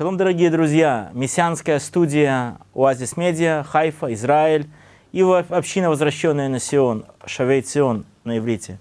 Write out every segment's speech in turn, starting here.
Шалом, дорогие друзья! Мессианская студия «Оазис Медиа», Хайфа, Израиль и община, возвращенная на Сион, Шавей Сион на иврите.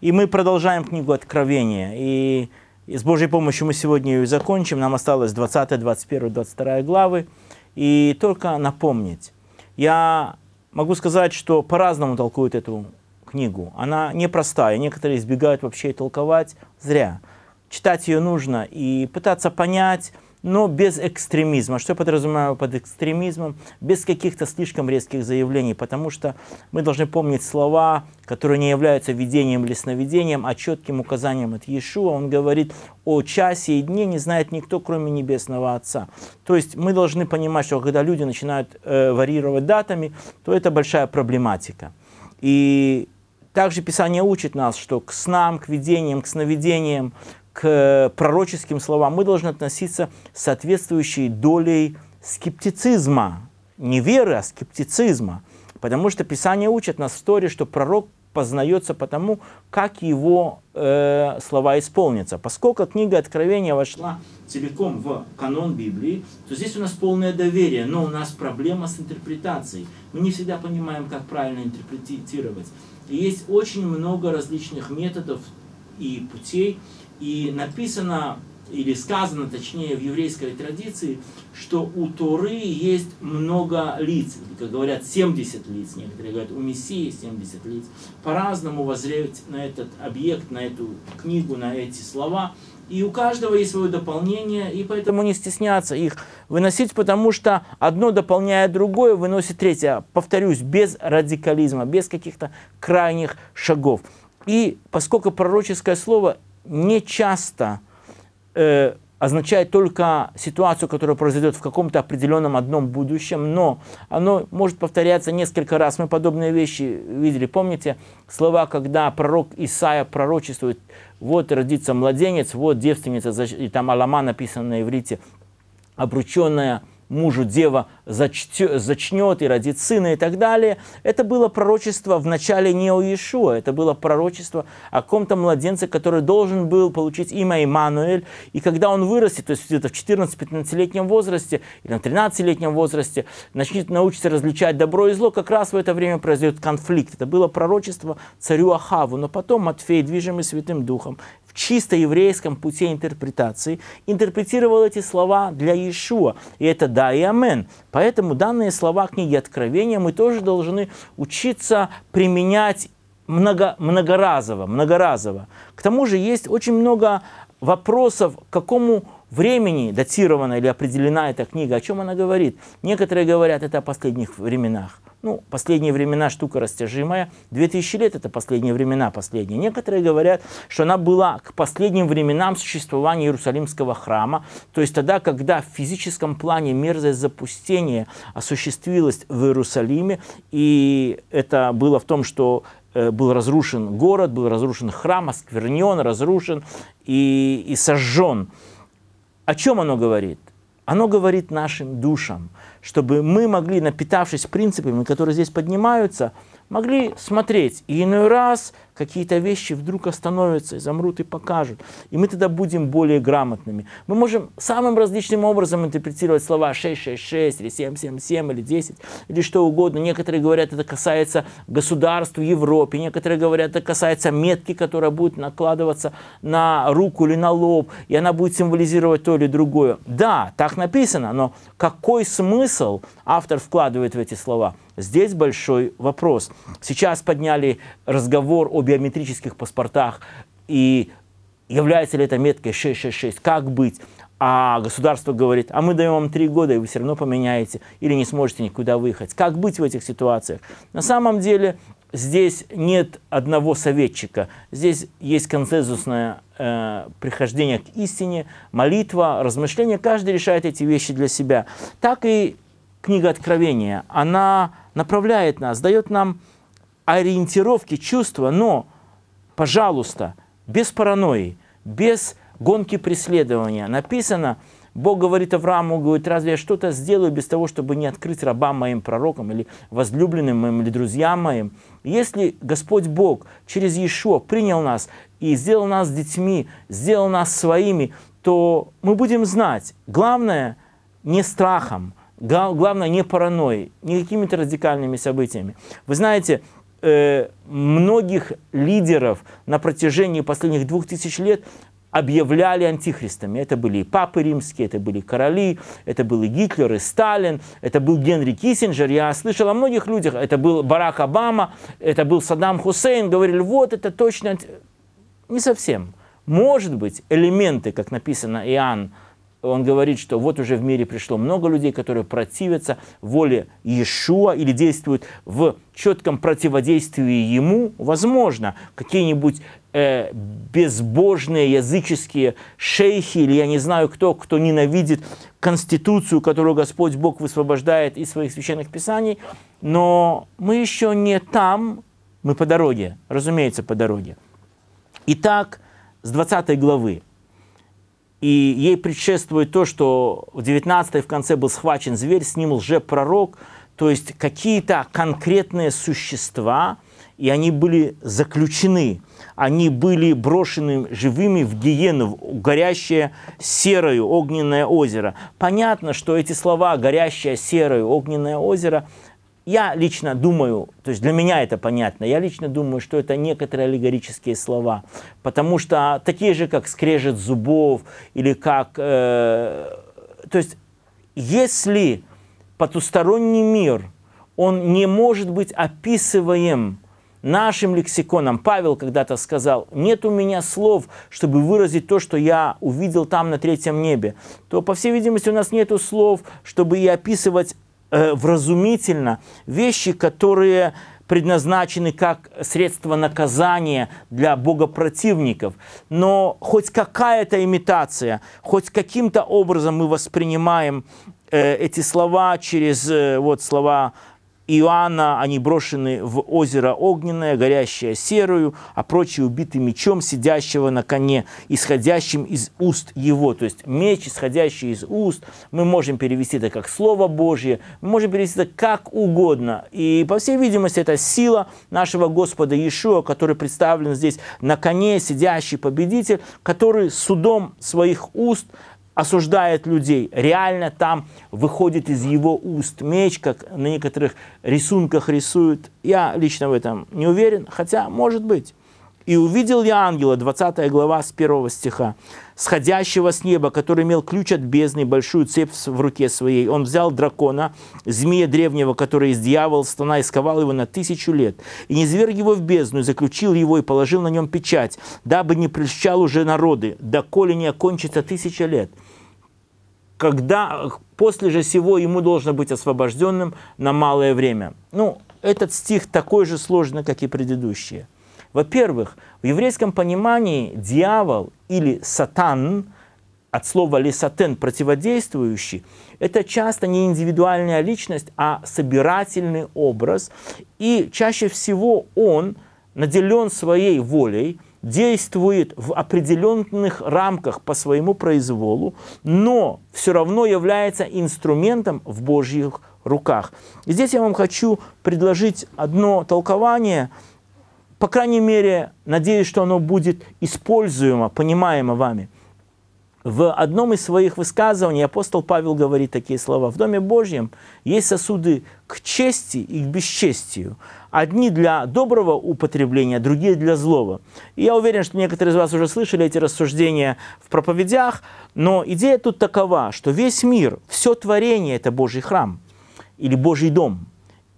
И мы продолжаем книгу Откровения. И, и с Божьей помощью мы сегодня ее закончим. Нам осталось 20, 21, 22 главы. И только напомнить. Я могу сказать, что по-разному толкуют эту книгу. Она непростая. Некоторые избегают вообще толковать. Зря. Читать ее нужно и пытаться понять но без экстремизма. Что я подразумеваю под экстремизмом? Без каких-то слишком резких заявлений, потому что мы должны помнить слова, которые не являются видением или сновидением, а четким указанием от Иешуа. Он говорит о часе и дне не знает никто, кроме Небесного Отца. То есть мы должны понимать, что когда люди начинают э, варьировать датами, то это большая проблематика. И также Писание учит нас, что к снам, к видениям, к сновидениям, к пророческим словам мы должны относиться с соответствующей долей скептицизма. Не веры, а скептицизма. Потому что Писание учит нас в истории, что пророк познается потому, как его э, слова исполнятся. Поскольку книга Откровения вошла целиком в канон Библии, то здесь у нас полное доверие, но у нас проблема с интерпретацией. Мы не всегда понимаем, как правильно интерпретировать. И есть очень много различных методов и путей, и написано, или сказано точнее в еврейской традиции, что у Торы есть много лиц, как говорят, 70 лиц, некоторые говорят, у Мессии 70 лиц. По-разному воззреют на этот объект, на эту книгу, на эти слова. И у каждого есть свое дополнение, и поэтому не стесняться их выносить, потому что одно дополняет другое, выносит третье. Повторюсь, без радикализма, без каких-то крайних шагов. И поскольку пророческое слово не часто э, означает только ситуацию, которая произойдет в каком-то определенном одном будущем, но оно может повторяться несколько раз. Мы подобные вещи видели. Помните слова, когда пророк Исаия пророчествует, вот родится младенец, вот девственница, и там Алама написано на иврите, обрученная – мужу дева зачтет, зачнет и родит сына и так далее. Это было пророчество в начале не о Иешуа, это было пророчество о ком-то младенце, который должен был получить имя Иммануэль. И когда он вырастет, то есть где-то в 14-15-летнем возрасте или на 13-летнем возрасте, начнет научиться различать добро и зло, как раз в это время произойдет конфликт. Это было пророчество царю Ахаву, но потом Матфей, движимый Святым Духом, чисто еврейском пути интерпретации, интерпретировал эти слова для Иешуа. И это да и амен. Поэтому данные слова книги Откровения мы тоже должны учиться применять много, многоразово, многоразово. К тому же есть очень много вопросов, к какому времени датирована или определена эта книга, о чем она говорит. Некоторые говорят это о последних временах. Ну, последние времена штука растяжимая. 2000 лет это последние времена, последние. Некоторые говорят, что она была к последним временам существования Иерусалимского храма. То есть тогда, когда в физическом плане мерзость запустения осуществилась в Иерусалиме, и это было в том, что э, был разрушен город, был разрушен храм, осквернен, разрушен и, и сожжен. О чем оно говорит? Оно говорит нашим душам, чтобы мы могли, напитавшись принципами, которые здесь поднимаются, могли смотреть и иной раз какие-то вещи вдруг остановятся и замрут и покажут. И мы тогда будем более грамотными. Мы можем самым различным образом интерпретировать слова 666 или 777 или 10 или что угодно. Некоторые говорят, это касается государства в Европе. Некоторые говорят, это касается метки, которая будет накладываться на руку или на лоб. И она будет символизировать то или другое. Да, так написано, но какой смысл автор вкладывает в эти слова? Здесь большой вопрос. Сейчас подняли разговор о биометрических паспортах, и является ли эта метка 666, как быть? А государство говорит, а мы даем вам три года, и вы все равно поменяете, или не сможете никуда выехать. Как быть в этих ситуациях? На самом деле здесь нет одного советчика. Здесь есть консенсусное э, прихождение к истине, молитва, размышление. Каждый решает эти вещи для себя. Так и книга Откровения. Она направляет нас, дает нам ориентировки чувства, но, пожалуйста, без паранойи, без гонки преследования. Написано, Бог говорит Аврааму, говорит, разве я что-то сделаю без того, чтобы не открыть рабам моим пророкам, или возлюбленным моим, или друзьям моим? Если Господь Бог через Иешуа принял нас и сделал нас детьми, сделал нас своими, то мы будем знать, главное не страхом, главное не паранойей, не какими-то радикальными событиями. Вы знаете, э, многих лидеров на протяжении последних двух тысяч лет объявляли антихристами. Это были и папы римские, это были короли, это были Гитлер, и Сталин, это был Генри Киссинджер. Я слышал о многих людях. Это был Барак Обама, это был Саддам Хусейн. Говорили, вот это точно... Не совсем. Может быть, элементы, как написано Иоанн он говорит, что вот уже в мире пришло много людей, которые противятся воле Иешуа или действуют в четком противодействии ему. Возможно, какие-нибудь э, безбожные языческие шейхи или я не знаю кто, кто ненавидит конституцию, которую Господь Бог высвобождает из своих священных писаний. Но мы еще не там, мы по дороге, разумеется, по дороге. Итак, с 20 главы и ей предшествует то, что в 19 в конце был схвачен зверь, с ним лжепророк, то есть какие-то конкретные существа, и они были заключены, они были брошены живыми в гиену, в горящее серое огненное озеро. Понятно, что эти слова «горящее серое огненное озеро» Я лично думаю, то есть для меня это понятно, я лично думаю, что это некоторые аллегорические слова, потому что такие же, как скрежет зубов или как... Э, то есть если потусторонний мир, он не может быть описываем нашим лексиконом. Павел когда-то сказал, нет у меня слов, чтобы выразить то, что я увидел там на третьем небе. То, по всей видимости, у нас нет слов, чтобы и описывать Э, вразумительно вещи, которые предназначены как средство наказания для богопротивников. Но хоть какая-то имитация, хоть каким-то образом мы воспринимаем э, эти слова через э, вот слова Иоанна они брошены в озеро огненное, горящее серою, а прочие убиты мечом, сидящего на коне, исходящим из уст его. То есть меч, исходящий из уст, мы можем перевести это как Слово Божье, мы можем перевести это как угодно. И, по всей видимости, это сила нашего Господа Иешуа, который представлен здесь на коне, сидящий победитель, который судом своих уст – осуждает людей. Реально там выходит из его уст меч, как на некоторых рисунках рисуют. Я лично в этом не уверен, хотя может быть. «И увидел я ангела», 20 глава с 1 стиха, сходящего с неба, который имел ключ от бездны, большую цепь в руке своей. Он взял дракона, змея древнего, который из дьявол, стана, исковал его на тысячу лет, и не зверг его в бездну, и заключил его, и положил на нем печать, дабы не прельщал уже народы, доколе не окончится тысяча лет. Когда, после же всего ему должно быть освобожденным на малое время. Ну, этот стих такой же сложный, как и предыдущие. Во-первых, в еврейском понимании дьявол или сатан, от слова сатен, противодействующий, это часто не индивидуальная личность, а собирательный образ. И чаще всего он наделен своей волей, действует в определенных рамках по своему произволу, но все равно является инструментом в Божьих руках. И здесь я вам хочу предложить одно толкование – по крайней мере, надеюсь, что оно будет используемо, понимаемо вами. В одном из своих высказываний апостол Павел говорит такие слова. В Доме Божьем есть сосуды к чести и к бесчестию. Одни для доброго употребления, другие для злого. И я уверен, что некоторые из вас уже слышали эти рассуждения в проповедях, но идея тут такова, что весь мир, все творение – это Божий храм или Божий дом –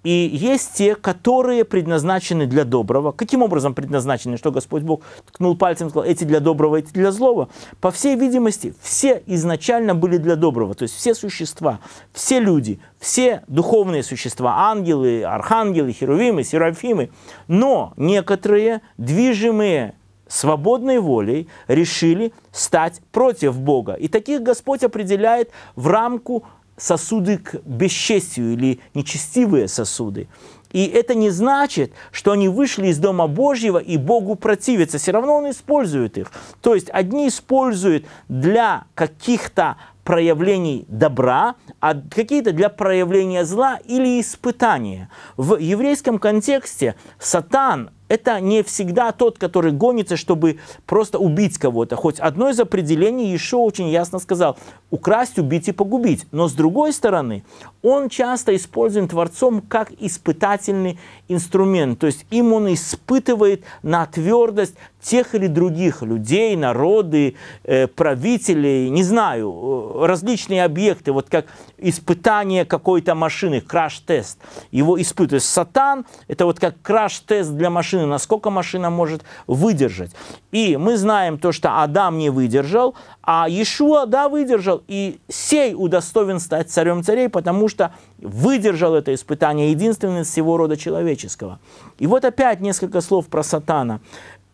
и есть те, которые предназначены для доброго. Каким образом предназначены, что Господь Бог ткнул пальцем и сказал, эти для доброго, эти для злого? По всей видимости, все изначально были для доброго, то есть все существа, все люди, все духовные существа, ангелы, архангелы, херувимы, серафимы, но некоторые, движимые свободной волей решили стать против Бога. И таких Господь определяет в рамку сосуды к бесчестию или нечестивые сосуды. И это не значит, что они вышли из Дома Божьего и Богу противятся. Все равно Он использует их. То есть одни используют для каких-то проявлений добра, а какие-то для проявления зла или испытания. В еврейском контексте сатан это не всегда тот, который гонится, чтобы просто убить кого-то. Хоть одно из определений еще очень ясно сказал – украсть, убить и погубить. Но с другой стороны, он часто используем Творцом как испытательный инструмент. То есть им он испытывает на твердость тех или других людей, народы, э, правителей, не знаю, э, различные объекты, вот как испытание какой-то машины, краш-тест, его испытывают. Сатан – это вот как краш-тест для машины, насколько машина может выдержать. И мы знаем то, что Адам не выдержал, а Иешуа, да, выдержал, и сей удостоен стать царем царей, потому что выдержал это испытание, единственное из всего рода человеческого. И вот опять несколько слов про сатана.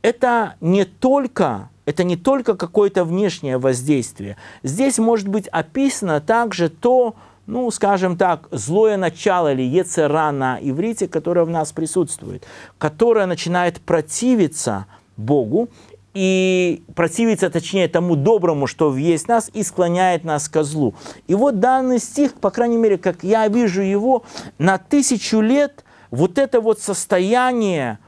Это не только это не только какое-то внешнее воздействие. Здесь может быть описано также то, ну, скажем так, злое начало или ецера на иврите, которое в нас присутствует, которое начинает противиться Богу и противиться, точнее, тому доброму, что есть нас, и склоняет нас к злу. И вот данный стих, по крайней мере, как я вижу его, на тысячу лет вот это вот состояние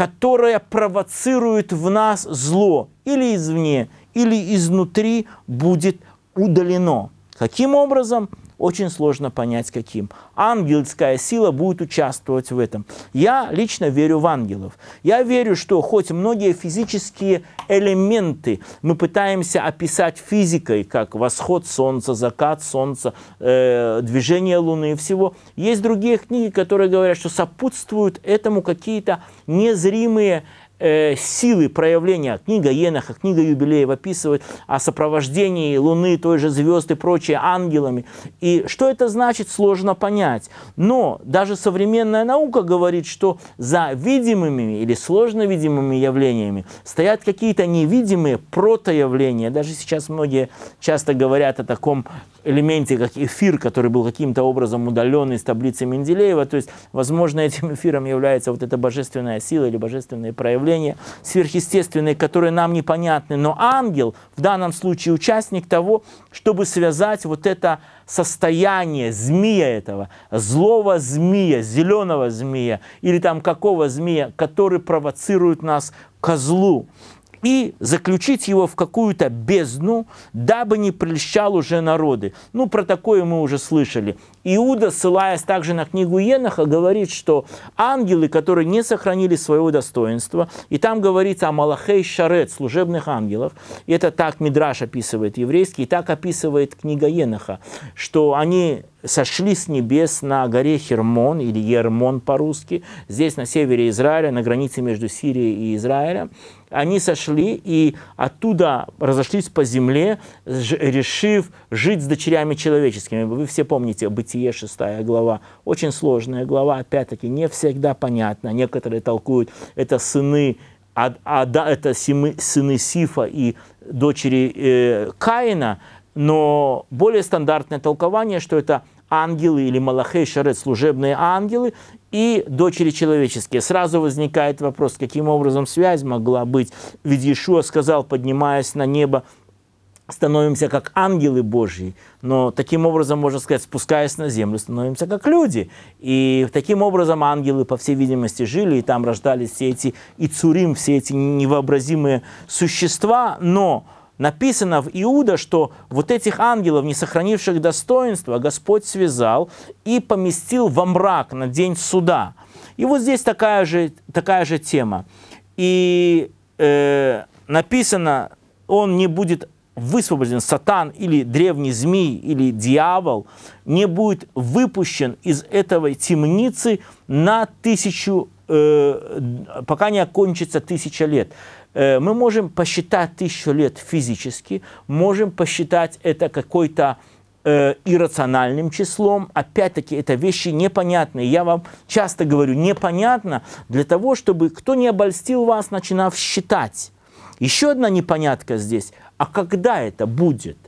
которая провоцирует в нас зло или извне, или изнутри будет удалено. Каким образом? очень сложно понять каким. Ангельская сила будет участвовать в этом. Я лично верю в ангелов. Я верю, что хоть многие физические элементы мы пытаемся описать физикой, как восход солнца, закат солнца, э, движение луны и всего, есть другие книги, которые говорят, что сопутствуют этому какие-то незримые э, силы проявления. Книга Еноха, книга Юбилеев описывает о сопровождении Луны, той же звезды и прочее ангелами. И что это значит, сложно понять. Но даже современная наука говорит, что за видимыми или сложно видимыми явлениями стоят какие-то невидимые протоявления. Даже сейчас многие часто говорят о таком элементе, как эфир, который был каким-то образом удален из таблицы Менделеева. То есть, возможно, этим эфиром является вот эта божественная сила или божественные проявления явления сверхъестественные, которые нам непонятны. Но ангел, в данном случае участник того, чтобы связать вот это состояние змея этого, злого змея, зеленого змея или там какого змея, который провоцирует нас к козлу и заключить его в какую-то бездну, дабы не прельщал уже народы. Ну, про такое мы уже слышали. Иуда, ссылаясь также на книгу Еноха, говорит, что ангелы, которые не сохранили своего достоинства, и там говорится о Малахей Шарет, служебных ангелах, это так Мидраш описывает еврейский, и так описывает книга Еноха, что они сошли с небес на горе Хермон, или Ермон по-русски, здесь на севере Израиля, на границе между Сирией и Израилем, они сошли и оттуда разошлись по земле, решив жить с дочерями человеческими. Вы все помните Бытие 6 глава. Очень сложная глава, опять-таки, не всегда понятна. Некоторые толкуют, это сыны а, а, да, это сыны Сифа и дочери э, Каина, но более стандартное толкование, что это ангелы или малахей, шарет, служебные ангелы, и дочери человеческие. Сразу возникает вопрос, каким образом связь могла быть? Ведь Иешуа сказал, поднимаясь на небо, становимся как ангелы Божьи, но таким образом, можно сказать, спускаясь на землю, становимся как люди. И таким образом ангелы, по всей видимости, жили, и там рождались все эти и цурим, все эти невообразимые существа, но написано в Иуда, что вот этих ангелов, не сохранивших достоинства, Господь связал и поместил во мрак на день суда. И вот здесь такая же, такая же тема. И э, написано, он не будет высвобожден, сатан или древний змей или дьявол не будет выпущен из этого темницы на тысячу, э, пока не окончится тысяча лет. Э, мы можем посчитать тысячу лет физически, можем посчитать это какой-то э, иррациональным числом. Опять-таки, это вещи непонятные. Я вам часто говорю, непонятно для того, чтобы кто не обольстил вас, начинав считать. Еще одна непонятка здесь. А когда это будет?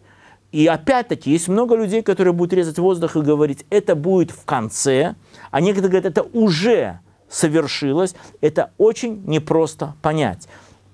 И опять-таки, есть много людей, которые будут резать воздух и говорить, это будет в конце, а некоторые говорят, это уже совершилось. Это очень непросто понять.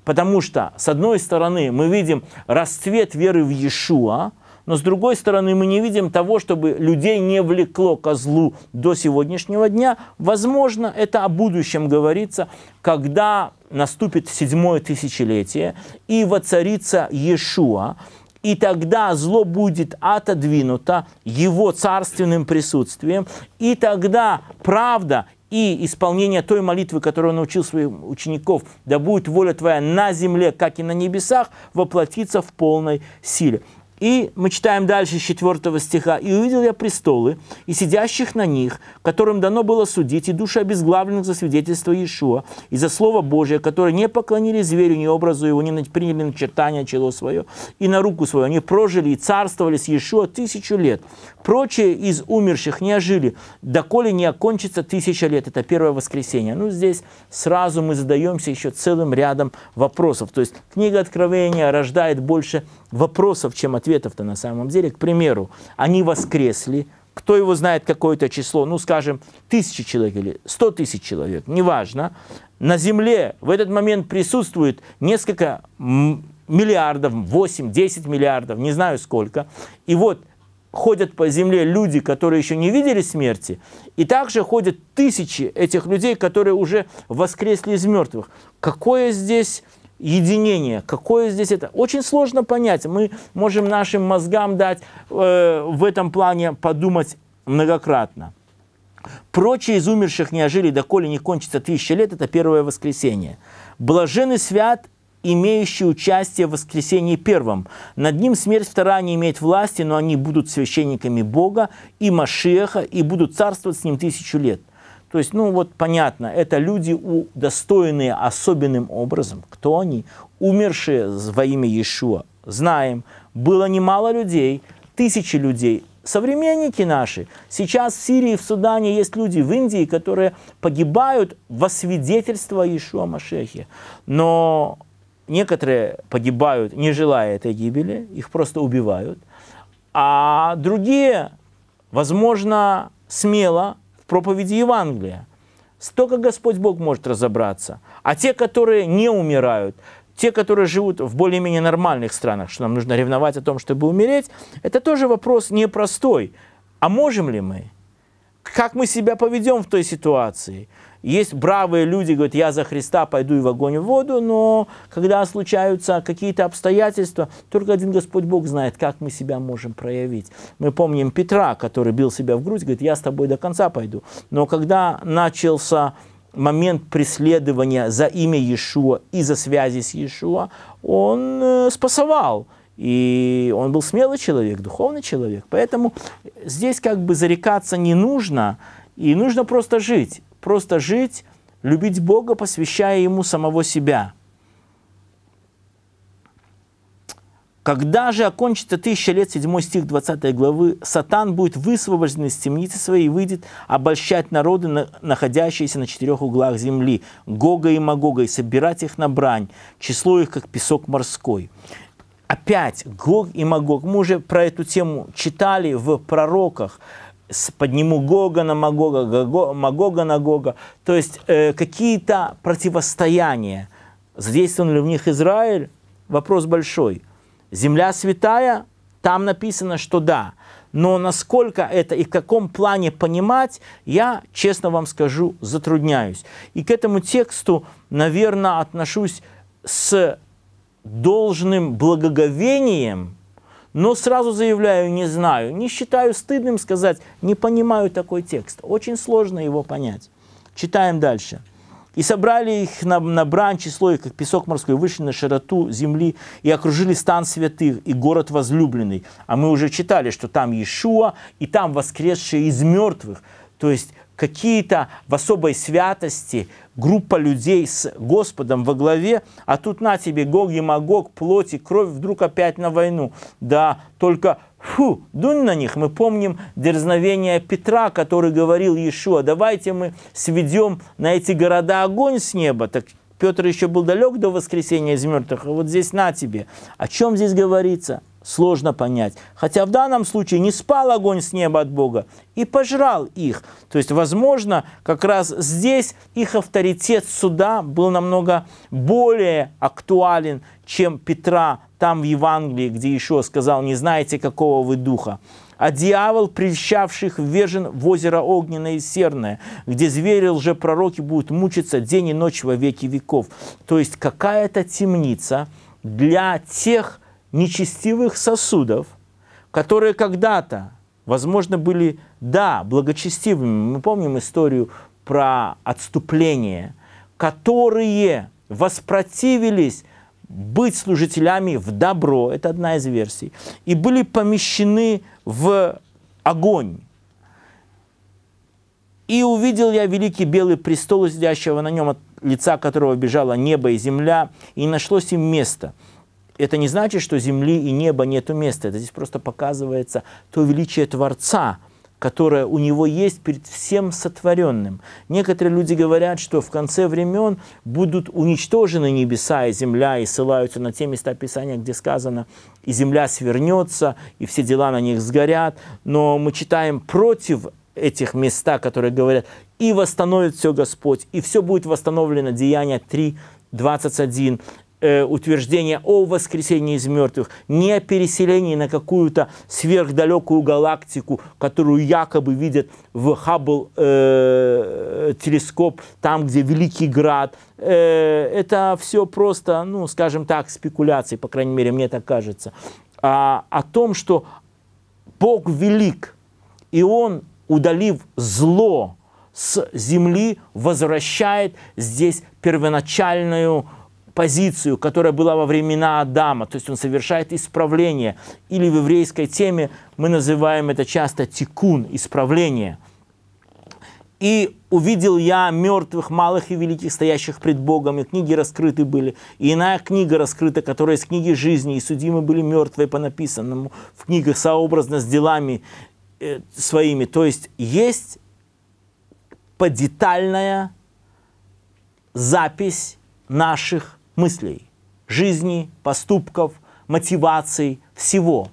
Потому что, с одной стороны, мы видим расцвет веры в Иешуа, но с другой стороны, мы не видим того, чтобы людей не влекло ко злу до сегодняшнего дня. Возможно, это о будущем говорится, когда наступит седьмое тысячелетие и воцарится Иешуа, и тогда зло будет отодвинуто его царственным присутствием, и тогда правда и исполнение той молитвы, которую он научил своих учеников, да будет воля твоя на земле, как и на небесах, воплотиться в полной силе. И мы читаем дальше с 4 стиха. «И увидел я престолы, и сидящих на них, которым дано было судить, и души обезглавленных за свидетельство Иешуа, и за Слово Божие, которые не поклонили зверю, ни образу его, не приняли начертание чело свое, и на руку свою. Они прожили и царствовали с Иешуа тысячу лет. Прочие из умерших не ожили, доколе не окончится тысяча лет». Это первое воскресенье. Ну, здесь сразу мы задаемся еще целым рядом вопросов. То есть книга Откровения рождает больше вопросов, чем ответов-то на самом деле. К примеру, они воскресли, кто его знает какое-то число, ну, скажем, тысячи человек или сто тысяч человек, неважно. На Земле в этот момент присутствует несколько миллиардов, 8-10 миллиардов, не знаю сколько. И вот ходят по земле люди, которые еще не видели смерти, и также ходят тысячи этих людей, которые уже воскресли из мертвых. Какое здесь единение. Какое здесь это? Очень сложно понять. Мы можем нашим мозгам дать э, в этом плане подумать многократно. Прочие из умерших не ожили, доколе не кончится тысяча лет, это первое воскресенье. Блаженный свят, имеющий участие в воскресении первом. Над ним смерть вторая не имеет власти, но они будут священниками Бога и Машеха, и будут царствовать с ним тысячу лет. То есть, ну вот понятно, это люди, достойные особенным образом. Кто они? Умершие во имя Иешуа. Знаем, было немало людей, тысячи людей. Современники наши. Сейчас в Сирии, в Судане есть люди, в Индии, которые погибают во свидетельство Иешуа Машехи. Но некоторые погибают, не желая этой гибели, их просто убивают. А другие, возможно, смело проповеди Евангелия. Столько Господь Бог может разобраться. А те, которые не умирают, те, которые живут в более-менее нормальных странах, что нам нужно ревновать о том, чтобы умереть, это тоже вопрос непростой. А можем ли мы? Как мы себя поведем в той ситуации? Есть бравые люди, говорят, я за Христа пойду и в огонь и в воду, но когда случаются какие-то обстоятельства, только один Господь Бог знает, как мы себя можем проявить. Мы помним Петра, который бил себя в грудь, говорит, я с тобой до конца пойду. Но когда начался момент преследования за имя Иешуа и за связи с Иешуа, он э, спасовал. И он был смелый человек, духовный человек. Поэтому здесь как бы зарекаться не нужно, и нужно просто жить просто жить, любить Бога, посвящая Ему самого себя. Когда же окончится тысяча лет, 7 стих 20 главы, Сатан будет высвобожден из темницы своей и выйдет обольщать народы, находящиеся на четырех углах земли, Гога и Магога, и собирать их на брань, число их, как песок морской. Опять Гог и Магог, мы уже про эту тему читали в пророках, подниму Гога на Магога, Гого, Магога на Гога. То есть э, какие-то противостояния. Задействован ли в них Израиль? Вопрос большой. Земля святая, там написано, что да. Но насколько это и в каком плане понимать, я, честно вам скажу, затрудняюсь. И к этому тексту, наверное, отношусь с должным благоговением – но сразу заявляю, не знаю, не считаю стыдным сказать, не понимаю такой текст. Очень сложно его понять. Читаем дальше. И собрали их на, на брань число, их, как песок морской, вышли на широту земли и окружили стан святых и город возлюбленный. А мы уже читали, что там Иешуа и там воскресшие из мертвых. То есть какие-то в особой святости группа людей с Господом во главе, а тут на тебе Гог и Магог, плоть и кровь вдруг опять на войну. Да, только фу, дунь на них. Мы помним дерзновение Петра, который говорил Иешуа, давайте мы сведем на эти города огонь с неба. Так Петр еще был далек до воскресения из мертвых, а вот здесь на тебе. О чем здесь говорится? сложно понять. Хотя в данном случае не спал огонь с неба от Бога и пожрал их. То есть, возможно, как раз здесь их авторитет суда был намного более актуален, чем Петра там в Евангелии, где еще сказал, не знаете, какого вы духа а дьявол, прельщавших, ввержен в озеро огненное и серное, где звери лжепророки будут мучиться день и ночь во веки веков. То есть какая-то темница для тех, нечестивых сосудов, которые когда-то, возможно, были, да, благочестивыми. Мы помним историю про отступление, которые воспротивились быть служителями в добро, это одна из версий, и были помещены в огонь. И увидел я великий белый престол, сидящего на нем, от лица которого бежало небо и земля, и нашлось им место – это не значит, что земли и неба нету места. Это здесь просто показывается то величие Творца, которое у него есть перед всем сотворенным. Некоторые люди говорят, что в конце времен будут уничтожены небеса и земля, и ссылаются на те места Писания, где сказано, и земля свернется, и все дела на них сгорят. Но мы читаем против этих места, которые говорят, и восстановит все Господь, и все будет восстановлено, Деяние 3, 21 э, утверждение о воскресении из мертвых, не о переселении на какую-то сверхдалекую галактику, которую якобы видят в Хаббл э, телескоп, там, где Великий Град. Э, это все просто, ну, скажем так, спекуляции, по крайней мере, мне так кажется. А, о том, что Бог велик, и Он, удалив зло с земли, возвращает здесь первоначальную позицию, которая была во времена Адама, то есть он совершает исправление. Или в еврейской теме мы называем это часто тикун, исправление. «И увидел я мертвых, малых и великих, стоящих пред Богом, и книги раскрыты были, и иная книга раскрыта, которая из книги жизни, и судимы были мертвые по написанному в книгах сообразно с делами э, своими». То есть есть подетальная запись наших мыслей, жизни, поступков, мотиваций, всего.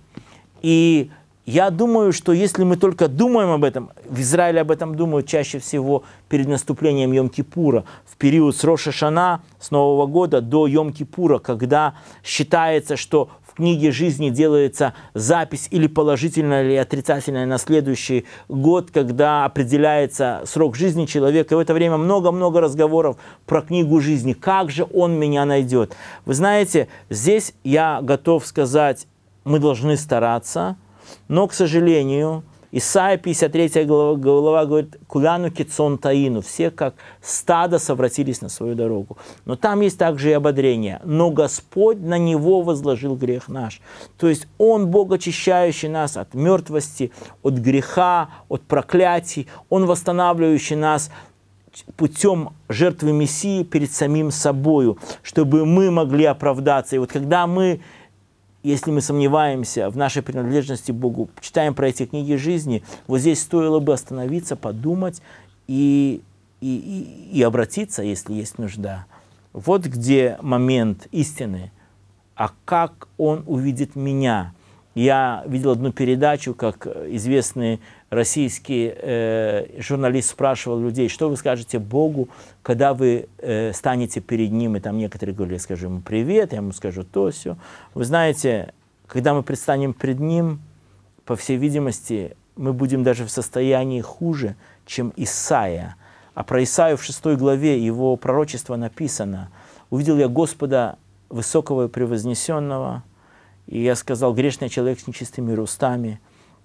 И я думаю, что если мы только думаем об этом, в Израиле об этом думают чаще всего перед наступлением Йом-Кипура, в период с Роша с Нового года до Йом-Кипура, когда считается, что книге жизни делается запись или положительная, или отрицательная на следующий год, когда определяется срок жизни человека. И в это время много-много разговоров про книгу жизни. Как же он меня найдет? Вы знаете, здесь я готов сказать, мы должны стараться, но, к сожалению, Исайя 53 глава, глава говорит, «Куляну кицон таину». Все как стадо совратились на свою дорогу. Но там есть также и ободрение. «Но Господь на него возложил грех наш». То есть Он, Бог, очищающий нас от мертвости, от греха, от проклятий. Он, восстанавливающий нас путем жертвы Мессии перед самим собою, чтобы мы могли оправдаться. И вот когда мы если мы сомневаемся в нашей принадлежности Богу, читаем про эти книги жизни, вот здесь стоило бы остановиться, подумать и, и, и, и обратиться, если есть нужда. Вот где момент истины. А как он увидит меня? Я видел одну передачу, как известный российский э, журналист спрашивал людей, что вы скажете Богу, когда вы э, станете перед Ним, и там некоторые говорили, скажу ему привет, я ему скажу то, все. Вы знаете, когда мы предстанем перед Ним, по всей видимости, мы будем даже в состоянии хуже, чем Исаия. А про Исаию в 6 главе его пророчество написано. «Увидел я Господа высокого и превознесенного, и я сказал, грешный человек с нечистыми устами».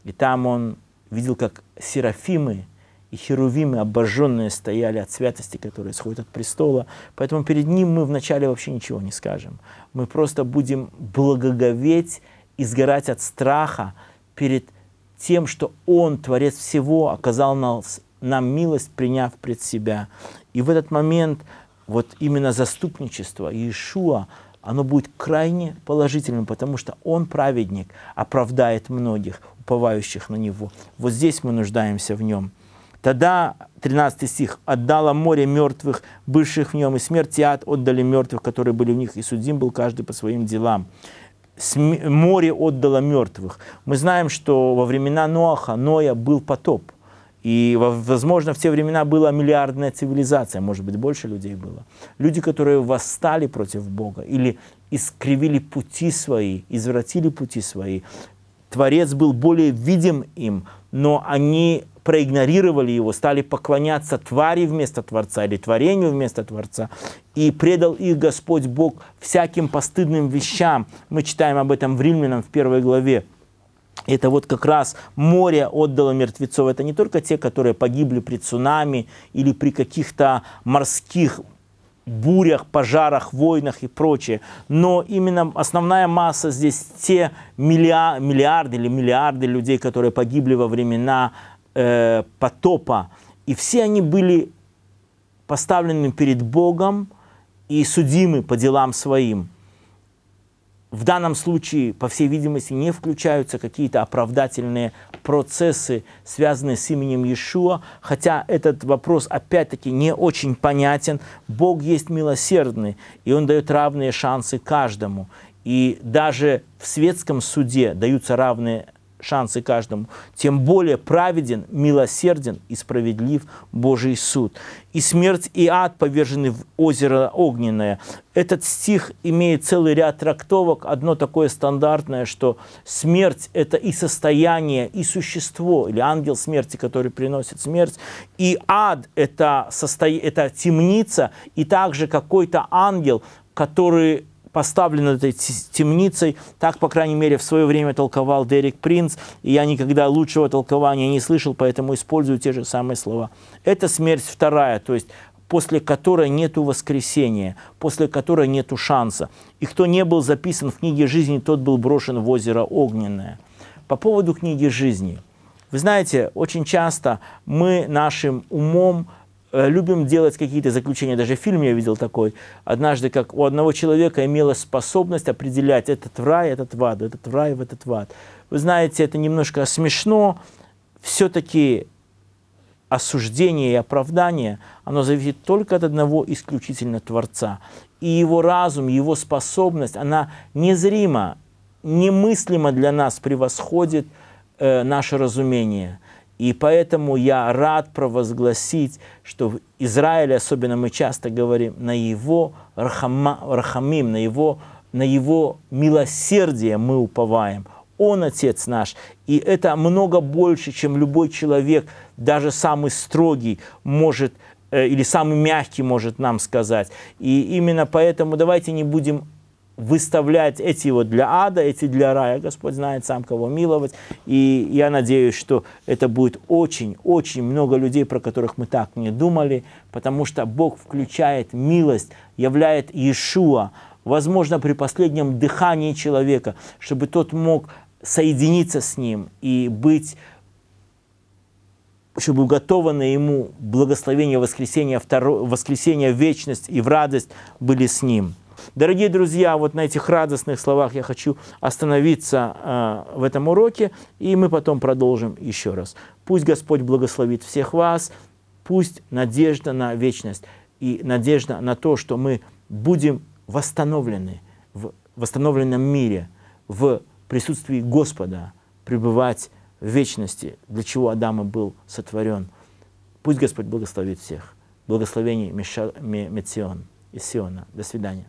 И там он видел, как серафимы и херувимы обожженные стояли от святости, которая исходит от престола. Поэтому перед ним мы вначале вообще ничего не скажем. Мы просто будем благоговеть и сгорать от страха перед тем, что Он, Творец всего, оказал нас, нам милость, приняв пред себя. И в этот момент вот именно заступничество Иешуа, оно будет крайне положительным, потому что он праведник, оправдает многих, уповающих на Него. Вот здесь мы нуждаемся в Нем. Тогда, 13 стих, «Отдало море мертвых, бывших в нем, и смерть и ад отдали мертвых, которые были в них, и судим был каждый по своим делам». Море отдало мертвых. Мы знаем, что во времена Ноаха, Ноя был потоп. И, возможно, в те времена была миллиардная цивилизация, может быть, больше людей было. Люди, которые восстали против Бога или искривили пути свои, извратили пути свои, Творец был более видим им, но они проигнорировали его, стали поклоняться твари вместо Творца или творению вместо Творца, и предал их Господь Бог всяким постыдным вещам. Мы читаем об этом в Римлянам в первой главе. Это вот как раз море отдало мертвецов. Это не только те, которые погибли при цунами или при каких-то морских бурях, пожарах, войнах и прочее. Но именно основная масса здесь те миллиар, миллиарды или миллиарды людей, которые погибли во времена э, потопа. И все они были поставлены перед Богом и судимы по делам своим в данном случае, по всей видимости, не включаются какие-то оправдательные процессы, связанные с именем Иешуа, хотя этот вопрос, опять-таки, не очень понятен. Бог есть милосердный, и Он дает равные шансы каждому. И даже в светском суде даются равные шансы шансы каждому, тем более праведен, милосерден и справедлив Божий суд. И смерть и ад повержены в озеро огненное. Этот стих имеет целый ряд трактовок. Одно такое стандартное, что смерть – это и состояние, и существо, или ангел смерти, который приносит смерть. И ад – это, состо... это темница, и также какой-то ангел, который поставлен этой темницей. Так, по крайней мере, в свое время толковал Дерек Принц, и я никогда лучшего толкования не слышал, поэтому использую те же самые слова. Это смерть вторая, то есть после которой нету воскресения, после которой нету шанса. И кто не был записан в книге жизни, тот был брошен в озеро Огненное. По поводу книги жизни. Вы знаете, очень часто мы нашим умом, Э, любим делать какие-то заключения, даже в фильме я видел такой, однажды, как у одного человека имела способность определять этот в рай, этот в ад, этот в рай, в этот в ад. Вы знаете, это немножко смешно, все-таки осуждение и оправдание, оно зависит только от одного исключительно Творца. И его разум, его способность, она незрима немыслимо для нас превосходит э, наше разумение – и поэтому я рад провозгласить, что в Израиле, особенно мы часто говорим, на его рахама, рахамим, на его, на его милосердие мы уповаем. Он Отец наш. И это много больше, чем любой человек, даже самый строгий, может, э, или самый мягкий может нам сказать. И именно поэтому давайте не будем выставлять эти вот для ада, эти для рая. Господь знает сам, кого миловать. И я надеюсь, что это будет очень-очень много людей, про которых мы так не думали, потому что Бог включает милость, являет Иешуа, возможно, при последнем дыхании человека, чтобы тот мог соединиться с ним и быть чтобы уготовано ему благословение воскресения, второ, воскресения вечность и в радость были с ним. Дорогие друзья, вот на этих радостных словах я хочу остановиться а, в этом уроке, и мы потом продолжим еще раз. Пусть Господь благословит всех вас, пусть надежда на вечность и надежда на то, что мы будем восстановлены в восстановленном мире, в присутствии Господа, пребывать в вечности, для чего Адам и был сотворен. Пусть Господь благословит всех. Благословений Мецион и Сиона. До свидания.